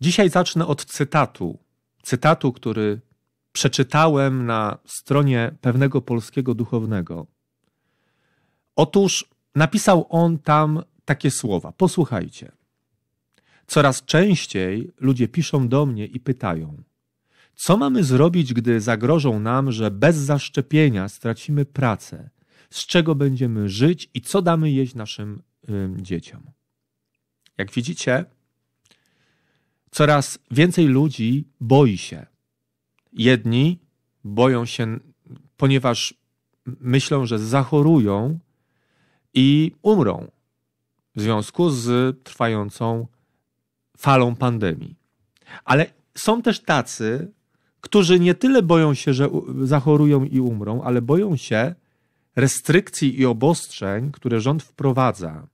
Dzisiaj zacznę od cytatu. Cytatu, który przeczytałem na stronie pewnego polskiego duchownego. Otóż napisał on tam takie słowa. Posłuchajcie. Coraz częściej ludzie piszą do mnie i pytają: Co mamy zrobić, gdy zagrożą nam, że bez zaszczepienia stracimy pracę? Z czego będziemy żyć i co damy jeść naszym y, dzieciom? Jak widzicie, coraz więcej ludzi boi się. Jedni boją się, ponieważ myślą, że zachorują i umrą w związku z trwającą falą pandemii. Ale są też tacy, którzy nie tyle boją się, że zachorują i umrą, ale boją się restrykcji i obostrzeń, które rząd wprowadza,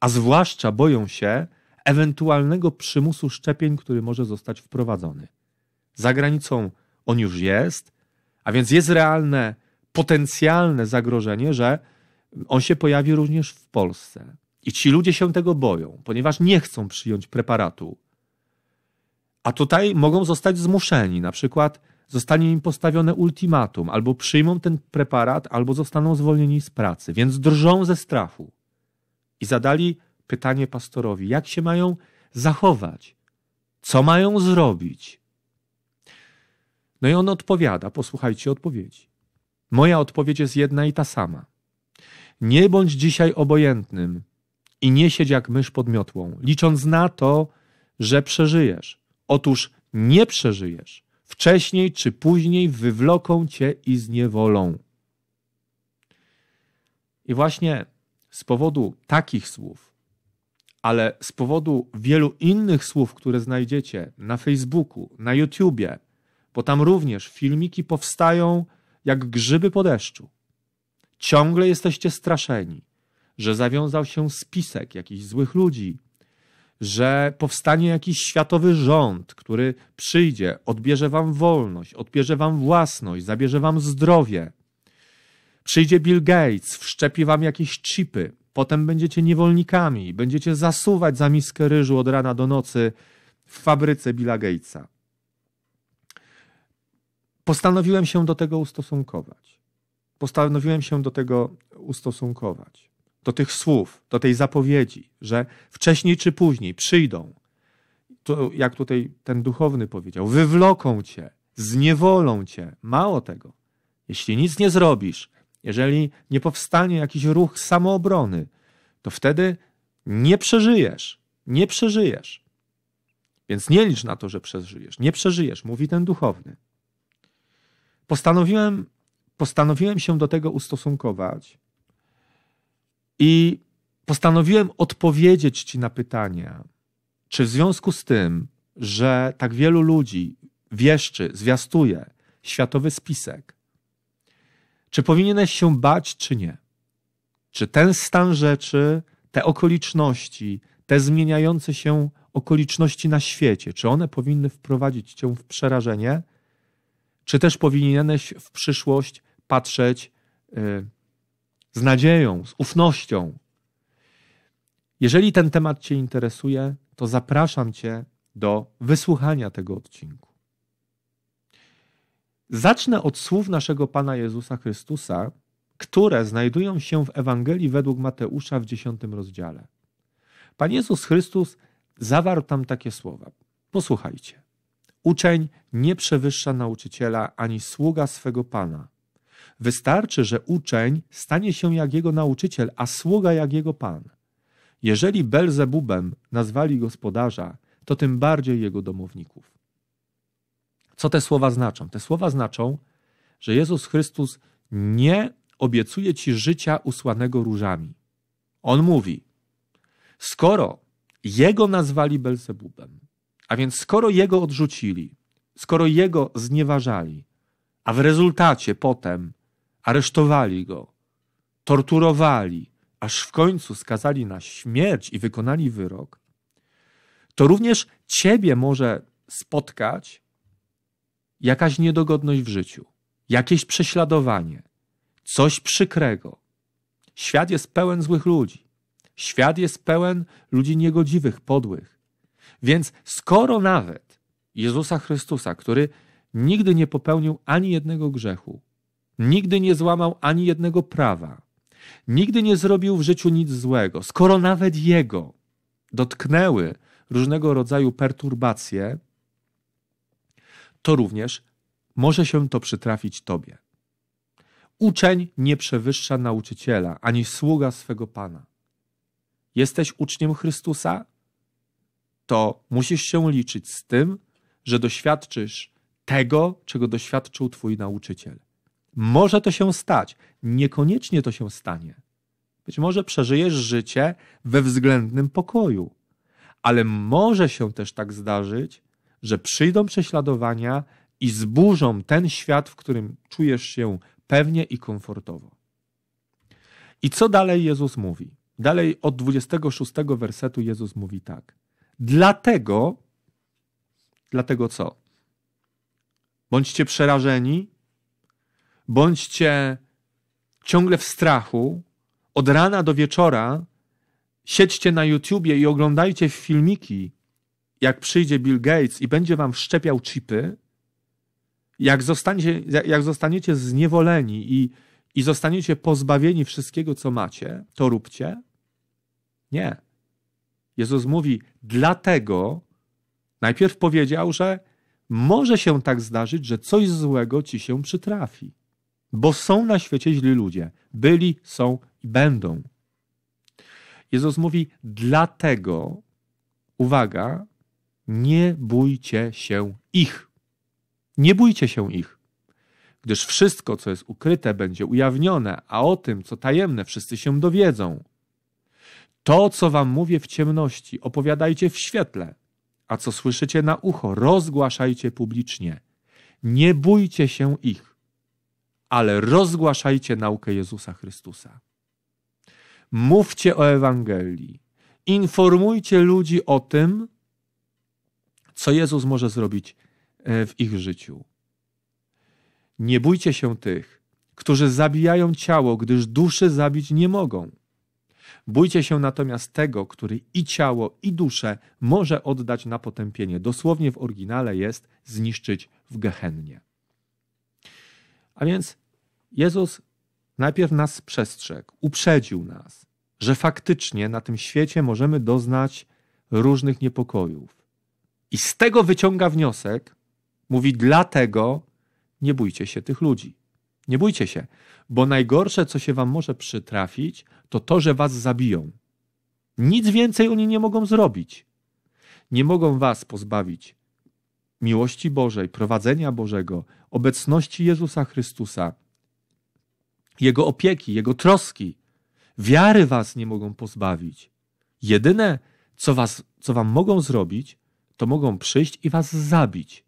a zwłaszcza boją się ewentualnego przymusu szczepień, który może zostać wprowadzony. Za granicą on już jest, a więc jest realne, potencjalne zagrożenie, że on się pojawi również w Polsce. I ci ludzie się tego boją, ponieważ nie chcą przyjąć preparatu. A tutaj mogą zostać zmuszeni, na przykład zostanie im postawione ultimatum, albo przyjmą ten preparat, albo zostaną zwolnieni z pracy, więc drżą ze strachu. I zadali pytanie pastorowi, jak się mają zachować, co mają zrobić. No i on odpowiada, posłuchajcie odpowiedzi. Moja odpowiedź jest jedna i ta sama. Nie bądź dzisiaj obojętnym i nie siedź jak mysz pod miotłą, licząc na to, że przeżyjesz. Otóż nie przeżyjesz. Wcześniej czy później wywloką cię i zniewolą. I właśnie z powodu takich słów ale z powodu wielu innych słów, które znajdziecie na Facebooku, na YouTubie, bo tam również filmiki powstają jak grzyby po deszczu. Ciągle jesteście straszeni, że zawiązał się spisek jakichś złych ludzi, że powstanie jakiś światowy rząd, który przyjdzie, odbierze wam wolność, odbierze wam własność, zabierze wam zdrowie. Przyjdzie Bill Gates, wszczepi wam jakieś chipy, Potem będziecie niewolnikami, będziecie zasuwać za miskę ryżu od rana do nocy w fabryce Billa Gatesa. Postanowiłem się do tego ustosunkować. Postanowiłem się do tego ustosunkować. Do tych słów, do tej zapowiedzi, że wcześniej czy później przyjdą, to jak tutaj ten duchowny powiedział, wywloką cię, zniewolą cię. Mało tego, jeśli nic nie zrobisz, jeżeli nie powstanie jakiś ruch samoobrony, to wtedy nie przeżyjesz. Nie przeżyjesz. Więc nie licz na to, że przeżyjesz. Nie przeżyjesz, mówi ten duchowny. Postanowiłem, postanowiłem się do tego ustosunkować i postanowiłem odpowiedzieć Ci na pytania, czy w związku z tym, że tak wielu ludzi wieszczy, zwiastuje światowy spisek, czy powinieneś się bać, czy nie? Czy ten stan rzeczy, te okoliczności, te zmieniające się okoliczności na świecie, czy one powinny wprowadzić cię w przerażenie, czy też powinieneś w przyszłość patrzeć y, z nadzieją, z ufnością? Jeżeli ten temat Cię interesuje, to zapraszam Cię do wysłuchania tego odcinku. Zacznę od słów naszego Pana Jezusa Chrystusa, które znajdują się w Ewangelii według Mateusza w dziesiątym rozdziale. Pan Jezus Chrystus zawarł tam takie słowa. Posłuchajcie. Uczeń nie przewyższa nauczyciela ani sługa swego Pana. Wystarczy, że uczeń stanie się jak jego nauczyciel, a sługa jak jego Pan. Jeżeli Belzebubem nazwali gospodarza, to tym bardziej jego domowników. Co te słowa znaczą? Te słowa znaczą, że Jezus Chrystus nie obiecuje ci życia usłanego różami. On mówi: Skoro jego nazwali Belzebubem, a więc skoro jego odrzucili, skoro jego znieważali, a w rezultacie potem aresztowali go, torturowali, aż w końcu skazali na śmierć i wykonali wyrok, to również ciebie może spotkać jakaś niedogodność w życiu, jakieś prześladowanie, coś przykrego. Świat jest pełen złych ludzi. Świat jest pełen ludzi niegodziwych, podłych. Więc skoro nawet Jezusa Chrystusa, który nigdy nie popełnił ani jednego grzechu, nigdy nie złamał ani jednego prawa, nigdy nie zrobił w życiu nic złego, skoro nawet jego dotknęły różnego rodzaju perturbacje, to również może się to przytrafić Tobie. Uczeń nie przewyższa nauczyciela ani sługa swego Pana. Jesteś uczniem Chrystusa? To musisz się liczyć z tym, że doświadczysz tego, czego doświadczył Twój nauczyciel. Może to się stać, niekoniecznie to się stanie. Być może przeżyjesz życie we względnym pokoju, ale może się też tak zdarzyć, że przyjdą prześladowania i zburzą ten świat, w którym czujesz się pewnie i komfortowo. I co dalej Jezus mówi? Dalej od 26 wersetu Jezus mówi tak. Dlatego, dlatego co? Bądźcie przerażeni, bądźcie ciągle w strachu, od rana do wieczora siedźcie na YouTubie i oglądajcie filmiki jak przyjdzie Bill Gates i będzie wam wszczepiał chipy, jak, jak zostaniecie zniewoleni i, i zostaniecie pozbawieni wszystkiego, co macie, to róbcie. Nie. Jezus mówi, dlatego najpierw powiedział, że może się tak zdarzyć, że coś złego ci się przytrafi. Bo są na świecie źli ludzie. Byli, są i będą. Jezus mówi, dlatego, uwaga, nie bójcie się ich. Nie bójcie się ich, gdyż wszystko, co jest ukryte, będzie ujawnione, a o tym, co tajemne, wszyscy się dowiedzą. To, co wam mówię w ciemności, opowiadajcie w świetle, a co słyszycie na ucho, rozgłaszajcie publicznie. Nie bójcie się ich, ale rozgłaszajcie naukę Jezusa Chrystusa. Mówcie o Ewangelii, informujcie ludzi o tym, co Jezus może zrobić e, w ich życiu. Nie bójcie się tych, którzy zabijają ciało, gdyż duszy zabić nie mogą. Bójcie się natomiast tego, który i ciało, i duszę może oddać na potępienie. Dosłownie w oryginale jest zniszczyć w gehennie. A więc Jezus najpierw nas przestrzegł, uprzedził nas, że faktycznie na tym świecie możemy doznać różnych niepokojów i z tego wyciąga wniosek, mówi: Dlatego nie bójcie się tych ludzi. Nie bójcie się, bo najgorsze, co się wam może przytrafić, to to, że was zabiją. Nic więcej oni nie mogą zrobić. Nie mogą was pozbawić miłości Bożej, prowadzenia Bożego, obecności Jezusa Chrystusa, Jego opieki, Jego troski. Wiary was nie mogą pozbawić. Jedyne, co, was, co wam mogą zrobić, to mogą przyjść i was zabić.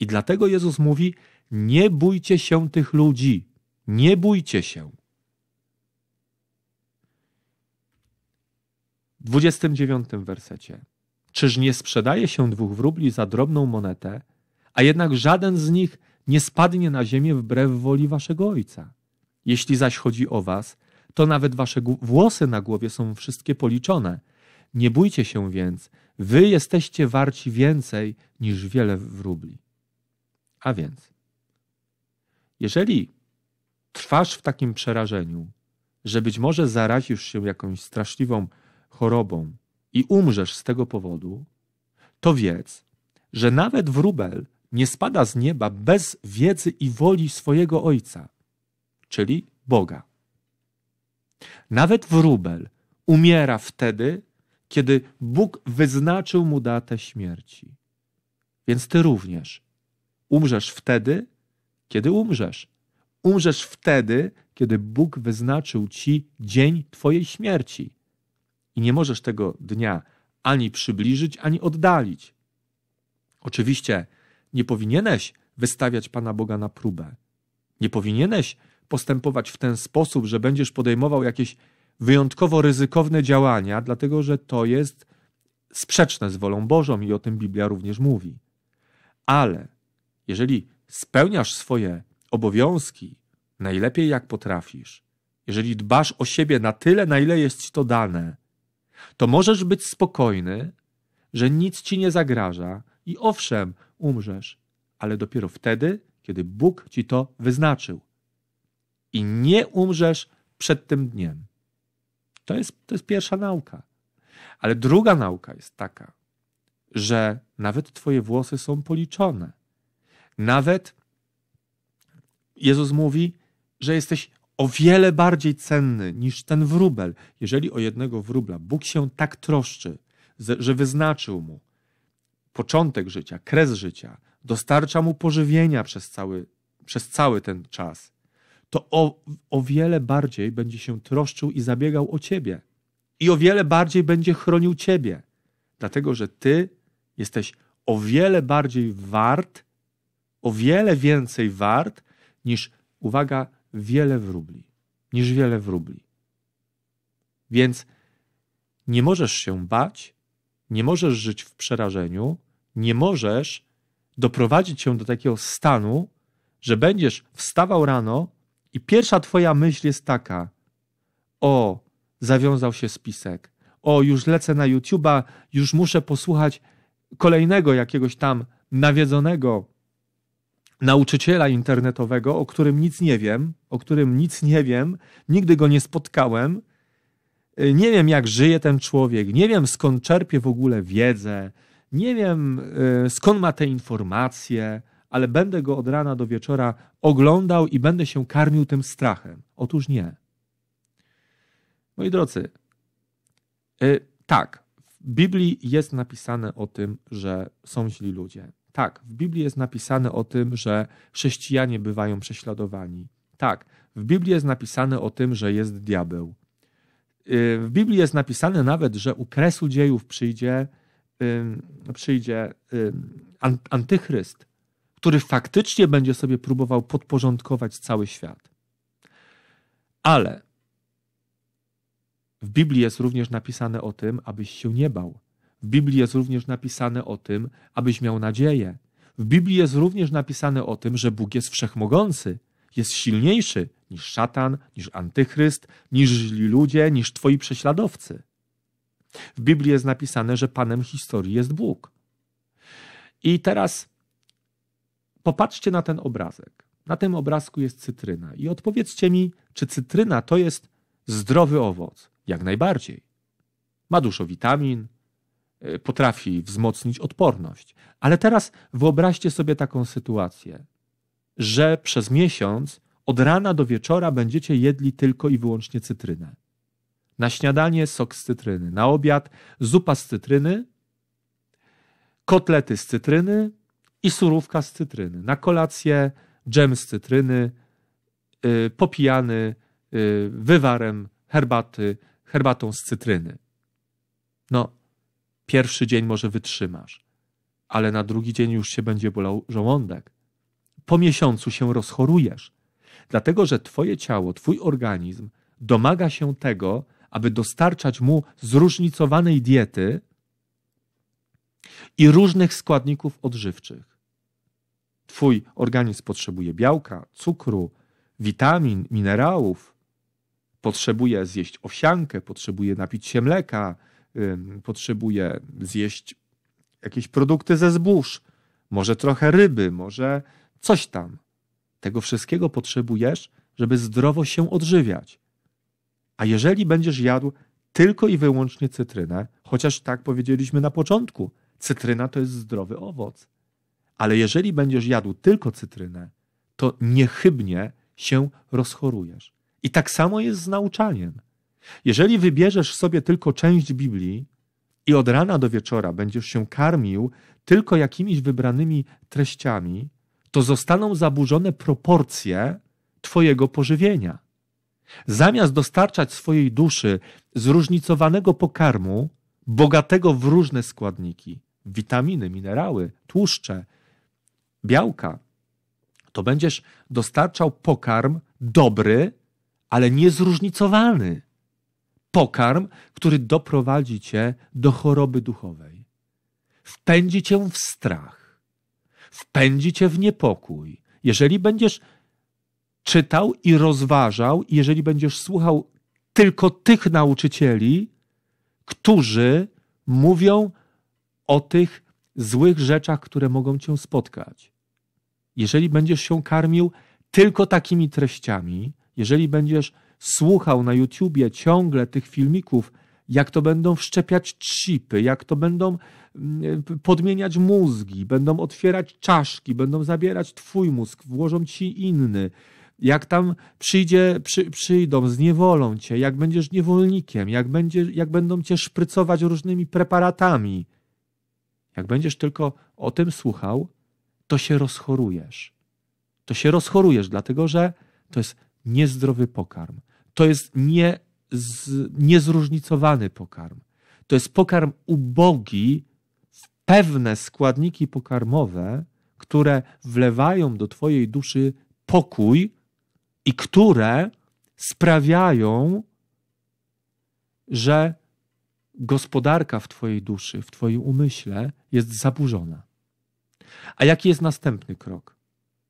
I dlatego Jezus mówi: Nie bójcie się tych ludzi. Nie bójcie się. 29 wersecie. Czyż nie sprzedaje się dwóch wróbli za drobną monetę, a jednak żaden z nich nie spadnie na ziemię wbrew woli waszego ojca? Jeśli zaś chodzi o was, to nawet wasze włosy na głowie są wszystkie policzone. Nie bójcie się więc, Wy jesteście warci więcej niż wiele wróbli. A więc, jeżeli trwasz w takim przerażeniu, że być może zarazisz się jakąś straszliwą chorobą i umrzesz z tego powodu, to wiedz, że nawet wróbel nie spada z nieba bez wiedzy i woli swojego Ojca, czyli Boga. Nawet wróbel umiera wtedy, kiedy Bóg wyznaczył mu datę śmierci. Więc ty również umrzesz wtedy, kiedy umrzesz. Umrzesz wtedy, kiedy Bóg wyznaczył ci dzień twojej śmierci. I nie możesz tego dnia ani przybliżyć, ani oddalić. Oczywiście nie powinieneś wystawiać Pana Boga na próbę. Nie powinieneś postępować w ten sposób, że będziesz podejmował jakieś wyjątkowo ryzykowne działania, dlatego że to jest sprzeczne z wolą Bożą i o tym Biblia również mówi. Ale jeżeli spełniasz swoje obowiązki najlepiej jak potrafisz, jeżeli dbasz o siebie na tyle, na ile jest ci to dane, to możesz być spokojny, że nic ci nie zagraża i owszem, umrzesz, ale dopiero wtedy, kiedy Bóg ci to wyznaczył. I nie umrzesz przed tym dniem. To jest, to jest pierwsza nauka. Ale druga nauka jest taka, że nawet Twoje włosy są policzone. Nawet Jezus mówi, że jesteś o wiele bardziej cenny niż ten wróbel. Jeżeli o jednego wróbla Bóg się tak troszczy, że wyznaczył mu początek życia, kres życia, dostarcza mu pożywienia przez cały, przez cały ten czas, to o, o wiele bardziej będzie się troszczył i zabiegał o ciebie. I o wiele bardziej będzie chronił ciebie. Dlatego, że ty jesteś o wiele bardziej wart, o wiele więcej wart niż, uwaga, wiele wróbli. Niż wiele wróbli. Więc nie możesz się bać, nie możesz żyć w przerażeniu, nie możesz doprowadzić się do takiego stanu, że będziesz wstawał rano i pierwsza twoja myśl jest taka: o, zawiązał się spisek. O, już lecę na YouTube'a, już muszę posłuchać kolejnego jakiegoś tam nawiedzonego nauczyciela internetowego, o którym nic nie wiem, o którym nic nie wiem, nigdy go nie spotkałem. Y, nie wiem, jak żyje ten człowiek, nie wiem, skąd czerpie w ogóle wiedzę, nie wiem, y, skąd ma te informacje ale będę go od rana do wieczora oglądał i będę się karmił tym strachem. Otóż nie. Moi drodzy, y, tak, w Biblii jest napisane o tym, że są źli ludzie. Tak, w Biblii jest napisane o tym, że chrześcijanie bywają prześladowani. Tak, w Biblii jest napisane o tym, że jest diabeł. Y, w Biblii jest napisane nawet, że u kresu dziejów przyjdzie, przyjdzie antychryst, który faktycznie będzie sobie próbował podporządkować cały świat. Ale w Biblii jest również napisane o tym, abyś się nie bał. W Biblii jest również napisane o tym, abyś miał nadzieję. W Biblii jest również napisane o tym, że Bóg jest wszechmogący, jest silniejszy niż szatan, niż antychryst, niż źli ludzie, niż twoi prześladowcy. W Biblii jest napisane, że panem historii jest Bóg. I teraz Popatrzcie na ten obrazek. Na tym obrazku jest cytryna i odpowiedzcie mi, czy cytryna to jest zdrowy owoc? Jak najbardziej. Ma dużo witamin, y, potrafi wzmocnić odporność. Ale teraz wyobraźcie sobie taką sytuację, że przez miesiąc od rana do wieczora będziecie jedli tylko i wyłącznie cytrynę. Na śniadanie sok z cytryny, na obiad zupa z cytryny, kotlety z cytryny, i surówka z cytryny. Na kolację dżem z cytryny, yy, popijany yy, wywarem herbaty, herbatą z cytryny. No, pierwszy dzień może wytrzymasz, ale na drugi dzień już się będzie bolał żołądek. Po miesiącu się rozchorujesz, dlatego że twoje ciało, twój organizm domaga się tego, aby dostarczać mu zróżnicowanej diety i różnych składników odżywczych. Twój organizm potrzebuje białka, cukru, witamin, minerałów, potrzebuje zjeść owsiankę, potrzebuje napić się mleka, potrzebuje zjeść jakieś produkty ze zbóż, może trochę ryby, może coś tam. Tego wszystkiego potrzebujesz, żeby zdrowo się odżywiać. A jeżeli będziesz jadł tylko i wyłącznie cytrynę, chociaż tak powiedzieliśmy na początku, cytryna to jest zdrowy owoc. Ale jeżeli będziesz jadł tylko cytrynę, to niechybnie się rozchorujesz. I tak samo jest z nauczaniem. Jeżeli wybierzesz sobie tylko część Biblii i od rana do wieczora będziesz się karmił tylko jakimiś wybranymi treściami, to zostaną zaburzone proporcje Twojego pożywienia. Zamiast dostarczać swojej duszy zróżnicowanego pokarmu, bogatego w różne składniki, witaminy, minerały, tłuszcze, białka, to będziesz dostarczał pokarm dobry, ale niezróżnicowany. Pokarm, który doprowadzi cię do choroby duchowej. Wpędzi cię w strach, wpędzi cię w niepokój. Jeżeli będziesz czytał i rozważał, jeżeli będziesz słuchał tylko tych nauczycieli, którzy mówią o tych złych rzeczach, które mogą cię spotkać jeżeli będziesz się karmił tylko takimi treściami, jeżeli będziesz słuchał na YouTubie ciągle tych filmików, jak to będą wszczepiać chipy, jak to będą mm, podmieniać mózgi, będą otwierać czaszki, będą zabierać twój mózg, włożą ci inny, jak tam przyjdzie, przy, przyjdą, zniewolą cię, jak będziesz niewolnikiem, jak, będzie, jak będą cię szprycować różnymi preparatami. Jak będziesz tylko o tym słuchał, to się rozchorujesz. To się rozchorujesz, dlatego że to jest niezdrowy pokarm. To jest nie, z, niezróżnicowany pokarm. To jest pokarm ubogi w pewne składniki pokarmowe, które wlewają do Twojej duszy pokój i które sprawiają, że gospodarka w Twojej duszy, w Twoim umyśle jest zaburzona. A jaki jest następny krok?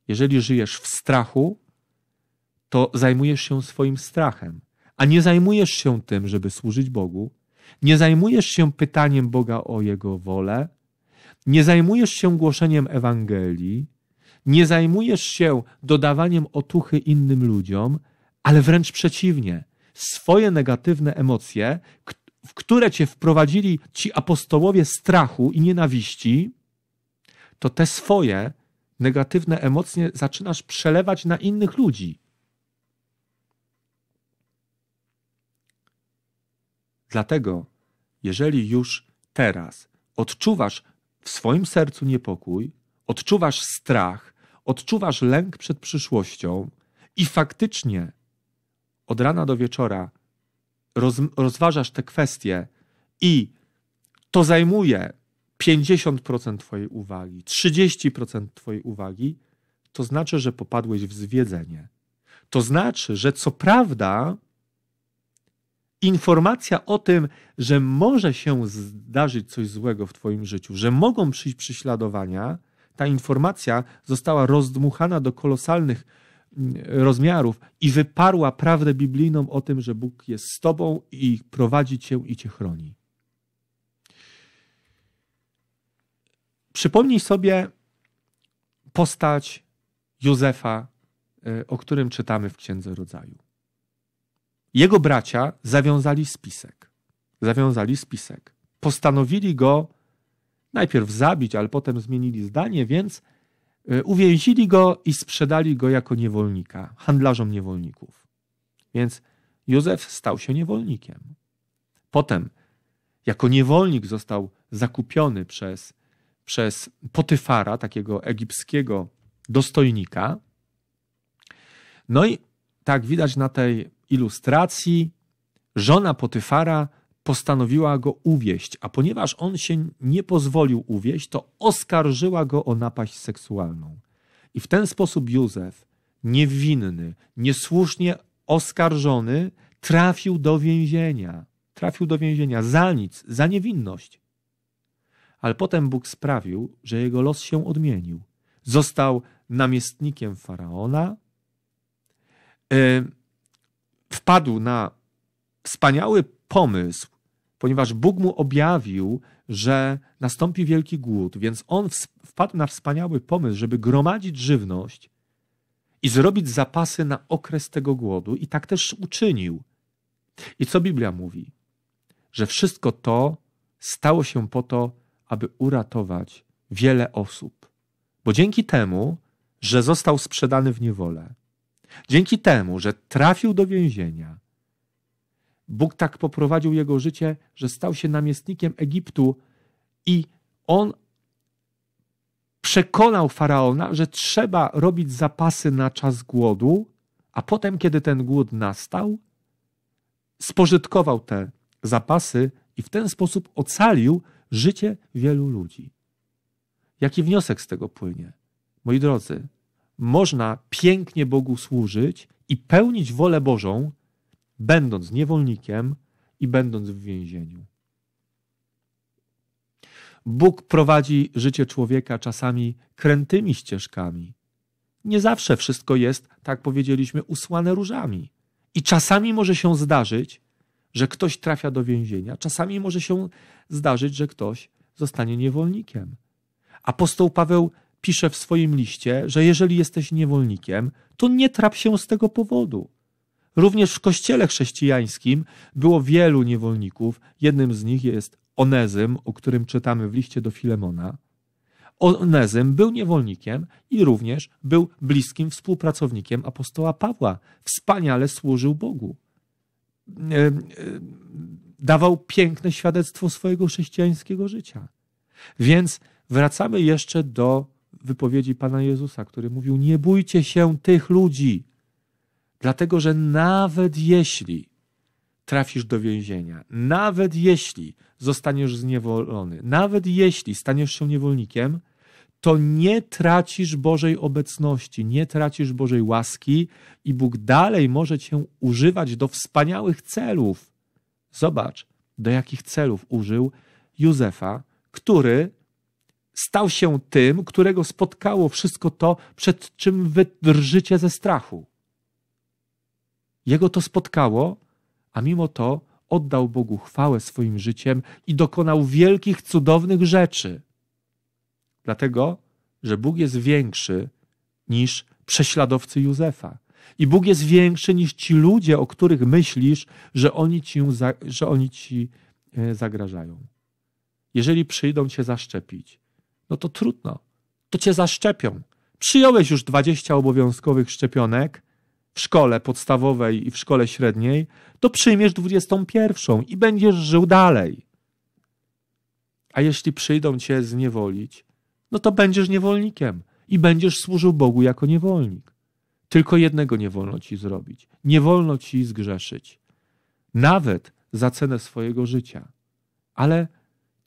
Jeżeli żyjesz w strachu, to zajmujesz się swoim strachem, a nie zajmujesz się tym, żeby służyć Bogu, nie zajmujesz się pytaniem Boga o Jego wolę, nie zajmujesz się głoszeniem Ewangelii, nie zajmujesz się dodawaniem otuchy innym ludziom, ale wręcz przeciwnie, swoje negatywne emocje, w które cię wprowadzili ci apostołowie strachu i nienawiści, to te swoje negatywne emocje zaczynasz przelewać na innych ludzi. Dlatego, jeżeli już teraz odczuwasz w swoim sercu niepokój, odczuwasz strach, odczuwasz lęk przed przyszłością i faktycznie od rana do wieczora roz, rozważasz te kwestie i to zajmuje 50% Twojej uwagi, 30% Twojej uwagi, to znaczy, że popadłeś w zwiedzenie. To znaczy, że co prawda informacja o tym, że może się zdarzyć coś złego w Twoim życiu, że mogą przyjść prześladowania, ta informacja została rozdmuchana do kolosalnych mm, rozmiarów i wyparła prawdę biblijną o tym, że Bóg jest z Tobą i prowadzi Cię i Cię chroni. Przypomnij sobie postać Józefa, y, o którym czytamy w Księdze Rodzaju. Jego bracia zawiązali spisek. Zawiązali spisek. Postanowili go najpierw zabić, ale potem zmienili zdanie, więc y, uwięzili go i sprzedali go jako niewolnika, handlarzom niewolników. Więc Józef stał się niewolnikiem. Potem jako niewolnik został zakupiony przez przez Potyfara, takiego egipskiego dostojnika. No i tak widać na tej ilustracji, żona Potyfara postanowiła go uwieść, a ponieważ on się nie pozwolił uwieść, to oskarżyła go o napaść seksualną. I w ten sposób Józef, niewinny, niesłusznie oskarżony, trafił do więzienia. Trafił do więzienia za nic, za niewinność. Ale potem Bóg sprawił, że jego los się odmienił. Został namiestnikiem faraona, e, wpadł na wspaniały pomysł, ponieważ Bóg mu objawił, że nastąpi wielki głód, więc on wpadł na wspaniały pomysł, żeby gromadzić żywność i zrobić zapasy na okres tego głodu, i tak też uczynił. I co Biblia mówi? Że wszystko to stało się po to, aby uratować wiele osób. Bo dzięki temu, że został sprzedany w niewolę, dzięki temu, że trafił do więzienia, Bóg tak poprowadził jego życie, że stał się namiestnikiem Egiptu i on przekonał faraona, że trzeba robić zapasy na czas głodu, a potem, kiedy ten głód nastał, spożytkował te zapasy i w ten sposób ocalił życie wielu ludzi. Jaki wniosek z tego płynie? Moi drodzy, można pięknie Bogu służyć i pełnić wolę Bożą, będąc niewolnikiem i będąc w więzieniu. Bóg prowadzi życie człowieka czasami krętymi ścieżkami. Nie zawsze wszystko jest, tak powiedzieliśmy, usłane różami. I czasami może się zdarzyć, że ktoś trafia do więzienia. Czasami może się zdarzyć, że ktoś zostanie niewolnikiem. Apostoł Paweł pisze w swoim liście, że jeżeli jesteś niewolnikiem, to nie trap się z tego powodu. Również w kościele chrześcijańskim było wielu niewolników. Jednym z nich jest Onezym, o którym czytamy w liście do Filemona. Onezym był niewolnikiem i również był bliskim współpracownikiem apostoła Pawła. Wspaniale służył Bogu. E, e, dawał piękne świadectwo swojego chrześcijańskiego życia. Więc wracamy jeszcze do wypowiedzi Pana Jezusa, który mówił: Nie bójcie się tych ludzi, dlatego że nawet jeśli trafisz do więzienia, nawet jeśli zostaniesz zniewolony, nawet jeśli staniesz się niewolnikiem, to nie tracisz Bożej obecności, nie tracisz Bożej łaski i Bóg dalej może cię używać do wspaniałych celów. Zobacz, do jakich celów użył Józefa, który stał się tym, którego spotkało wszystko to, przed czym wy drżycie ze strachu. Jego to spotkało, a mimo to oddał Bogu chwałę swoim życiem i dokonał wielkich, cudownych rzeczy. Dlatego, że Bóg jest większy niż prześladowcy Józefa. I Bóg jest większy niż ci ludzie, o których myślisz, że oni ci, że oni ci e, zagrażają. Jeżeli przyjdą cię zaszczepić, no to trudno, to cię zaszczepią. Przyjąłeś już 20 obowiązkowych szczepionek w szkole podstawowej i w szkole średniej, to przyjmiesz 21 i będziesz żył dalej. A jeśli przyjdą cię zniewolić, no to będziesz niewolnikiem i będziesz służył Bogu jako niewolnik. Tylko jednego nie wolno ci zrobić. Nie wolno ci zgrzeszyć. Nawet za cenę swojego życia. Ale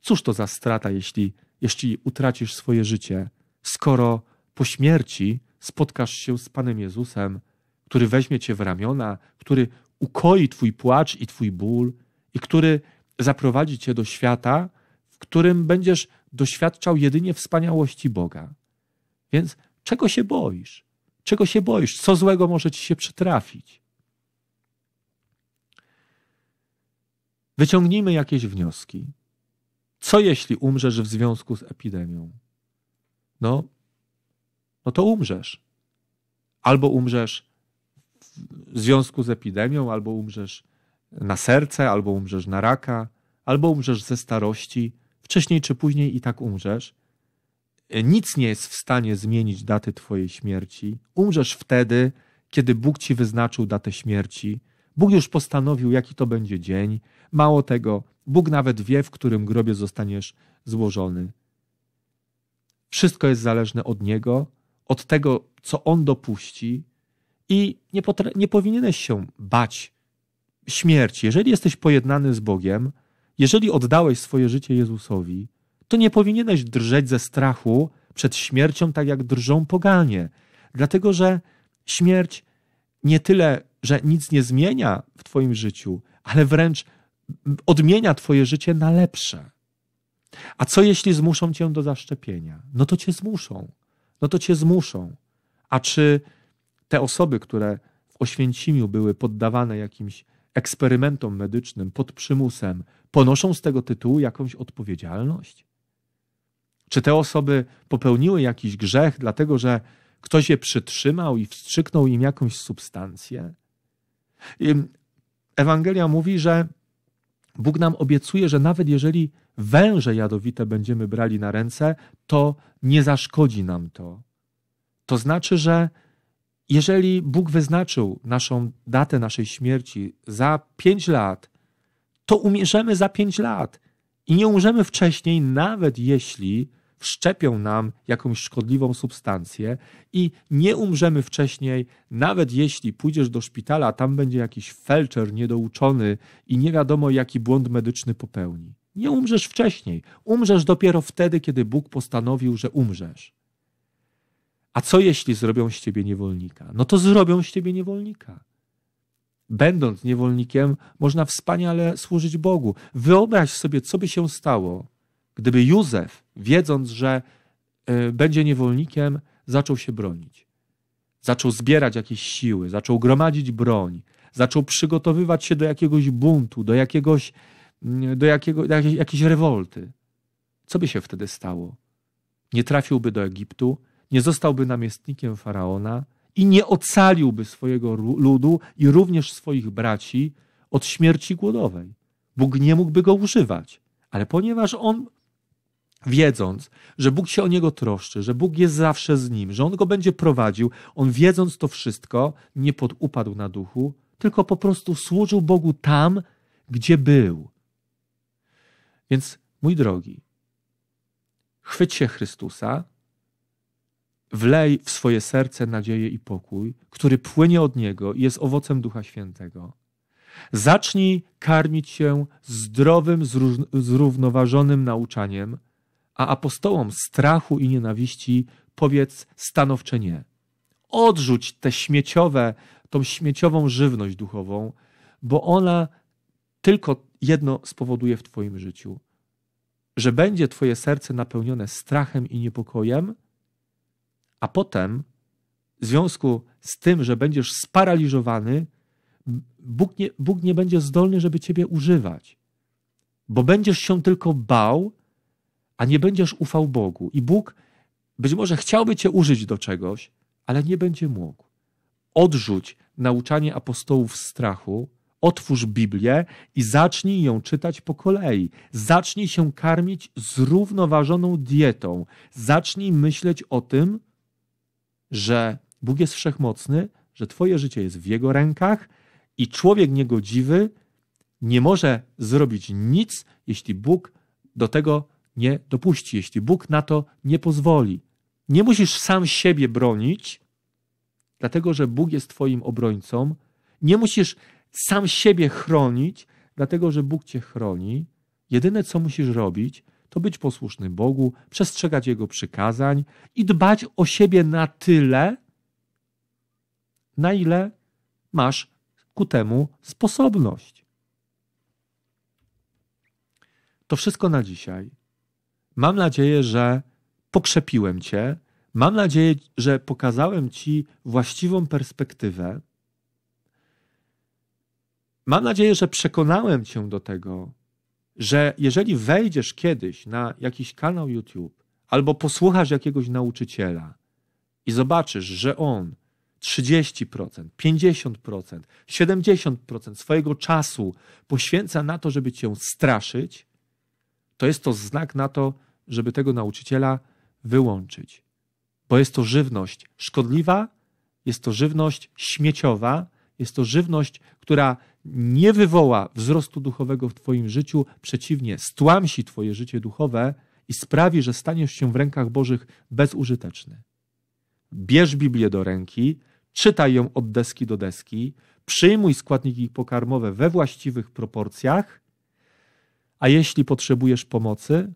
cóż to za strata, jeśli, jeśli utracisz swoje życie, skoro po śmierci spotkasz się z Panem Jezusem, który weźmie cię w ramiona, który ukoi twój płacz i twój ból i który zaprowadzi cię do świata, w którym będziesz doświadczał jedynie wspaniałości Boga. Więc czego się boisz? Czego się boisz? Co złego może ci się przytrafić? Wyciągnijmy jakieś wnioski. Co jeśli umrzesz w związku z epidemią? No, no to umrzesz. Albo umrzesz w związku z epidemią, albo umrzesz na serce, albo umrzesz na raka, albo umrzesz ze starości wcześniej czy później i tak umrzesz. E, nic nie jest w stanie zmienić daty Twojej śmierci. Umrzesz wtedy, kiedy Bóg Ci wyznaczył datę śmierci. Bóg już postanowił, jaki to będzie dzień. Mało tego, Bóg nawet wie, w którym grobie zostaniesz złożony. Wszystko jest zależne od Niego, od tego, co On dopuści, i nie, nie powinieneś się bać śmierci. Jeżeli jesteś pojednany z Bogiem, jeżeli oddałeś swoje życie Jezusowi, to nie powinieneś drżeć ze strachu przed śmiercią, tak jak drżą poganie. Dlatego, że śmierć nie tyle, że nic nie zmienia w Twoim życiu, ale wręcz odmienia Twoje życie na lepsze. A co jeśli zmuszą Cię do zaszczepienia? No to Cię zmuszą. No to Cię zmuszą. A czy te osoby, które w Oświęcimiu były poddawane jakimś eksperymentom medycznym pod przymusem, ponoszą z tego tytułu jakąś odpowiedzialność? Czy te osoby popełniły jakiś grzech, dlatego że ktoś je przytrzymał i wstrzyknął im jakąś substancję? Ewangelia mówi, że Bóg nam obiecuje, że nawet jeżeli węże jadowite będziemy brali na ręce, to nie zaszkodzi nam to. To znaczy, że jeżeli Bóg wyznaczył naszą datę naszej śmierci za pięć lat, to umierzemy za pięć lat. I nie umrzemy wcześniej, nawet jeśli wszczepią nam jakąś szkodliwą substancję i nie umrzemy wcześniej, nawet jeśli pójdziesz do szpitala, a tam będzie jakiś felczer niedouczony i nie wiadomo, jaki błąd medyczny popełni. Nie umrzesz wcześniej, umrzesz dopiero wtedy, kiedy Bóg postanowił, że umrzesz. A co jeśli zrobią z ciebie niewolnika? No to zrobią z ciebie niewolnika. Będąc niewolnikiem, można wspaniale służyć Bogu. Wyobraź sobie, co by się stało, gdyby Józef, wiedząc, że e, będzie niewolnikiem, zaczął się bronić. Zaczął zbierać jakieś siły, zaczął gromadzić broń, zaczął przygotowywać się do jakiegoś buntu, do, jakiegoś, mm, do, jakiego, do jakiej, jakiejś rewolty. Co by się wtedy stało? Nie trafiłby do Egiptu, nie zostałby namiestnikiem faraona, i nie ocaliłby swojego ludu i również swoich braci od śmierci głodowej. Bóg nie mógłby go używać, ale ponieważ on wiedząc, że Bóg się o niego troszczy, że Bóg jest zawsze z nim, że on go będzie prowadził, on wiedząc to wszystko, nie podupadł na duchu, tylko po prostu służył Bogu tam, gdzie był. Więc, mój drogi, chwyć się Chrystusa, Wlej w swoje serce nadzieję i pokój, który płynie od Niego i jest owocem Ducha Świętego. Zacznij karmić się zdrowym, zrównoważonym nauczaniem, a apostołom strachu i nienawiści powiedz stanowcze nie. Odrzuć te śmieciowe, tą śmieciową żywność duchową, bo ona tylko jedno spowoduje w Twoim życiu: że będzie Twoje serce napełnione strachem i niepokojem a potem w związku z tym, że będziesz sparaliżowany, Bóg nie, Bóg nie będzie zdolny, żeby ciebie używać, bo będziesz się tylko bał, a nie będziesz ufał Bogu. I Bóg być może chciałby cię użyć do czegoś, ale nie będzie mógł. Odrzuć nauczanie apostołów strachu, otwórz Biblię i zacznij ją czytać po kolei. Zacznij się karmić zrównoważoną dietą. Zacznij myśleć o tym, że Bóg jest wszechmocny, że Twoje życie jest w Jego rękach i człowiek niegodziwy nie może zrobić nic, jeśli Bóg do tego nie dopuści, jeśli Bóg na to nie pozwoli. Nie musisz sam siebie bronić, dlatego że Bóg jest Twoim obrońcą. Nie musisz sam siebie chronić, dlatego że Bóg Cię chroni. Jedyne, co musisz robić, to być posłuszny Bogu, przestrzegać Jego przykazań i dbać o siebie na tyle, na ile masz ku temu sposobność. To wszystko na dzisiaj. Mam nadzieję, że pokrzepiłem Cię. Mam nadzieję, że pokazałem Ci właściwą perspektywę. Mam nadzieję, że przekonałem Cię do tego, że jeżeli wejdziesz kiedyś na jakiś kanał YouTube albo posłuchasz jakiegoś nauczyciela i zobaczysz, że on 30%, 50%, 70% swojego czasu poświęca na to, żeby cię straszyć, to jest to znak na to, żeby tego nauczyciela wyłączyć. Bo jest to żywność szkodliwa, jest to żywność śmieciowa, jest to żywność, która nie wywoła wzrostu duchowego w Twoim życiu, przeciwnie, stłamsi Twoje życie duchowe i sprawi, że staniesz się w rękach Bożych bezużyteczny. Bierz Biblię do ręki, czytaj ją od deski do deski, przyjmuj składniki pokarmowe we właściwych proporcjach, a jeśli potrzebujesz pomocy,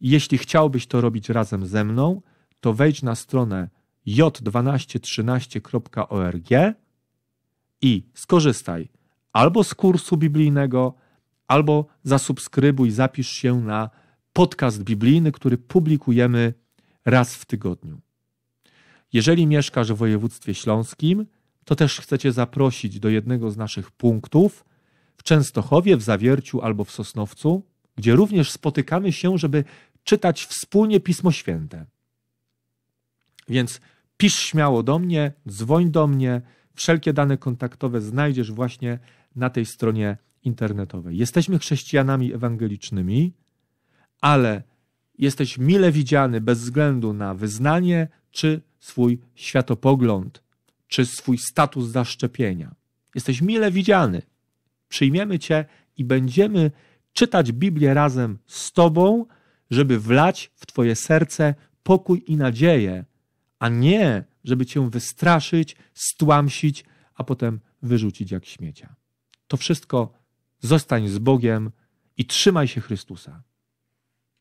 jeśli chciałbyś to robić razem ze mną, to wejdź na stronę j1213.org i skorzystaj albo z kursu biblijnego, albo zasubskrybuj, zapisz się na podcast biblijny, który publikujemy raz w tygodniu. Jeżeli mieszkasz w województwie śląskim, to też chcecie zaprosić do jednego z naszych punktów w Częstochowie, w Zawierciu albo w Sosnowcu, gdzie również spotykamy się, żeby czytać wspólnie Pismo Święte. Więc pisz śmiało do mnie, dzwoń do mnie, wszelkie dane kontaktowe znajdziesz właśnie na tej stronie internetowej. Jesteśmy chrześcijanami ewangelicznymi, ale jesteś mile widziany bez względu na wyznanie czy swój światopogląd, czy swój status zaszczepienia. Jesteś mile widziany. Przyjmiemy Cię i będziemy czytać Biblię razem z Tobą, żeby wlać w Twoje serce pokój i nadzieję, a nie żeby Cię wystraszyć, stłamsić, a potem wyrzucić jak śmiecia. To wszystko zostań z Bogiem i trzymaj się Chrystusa.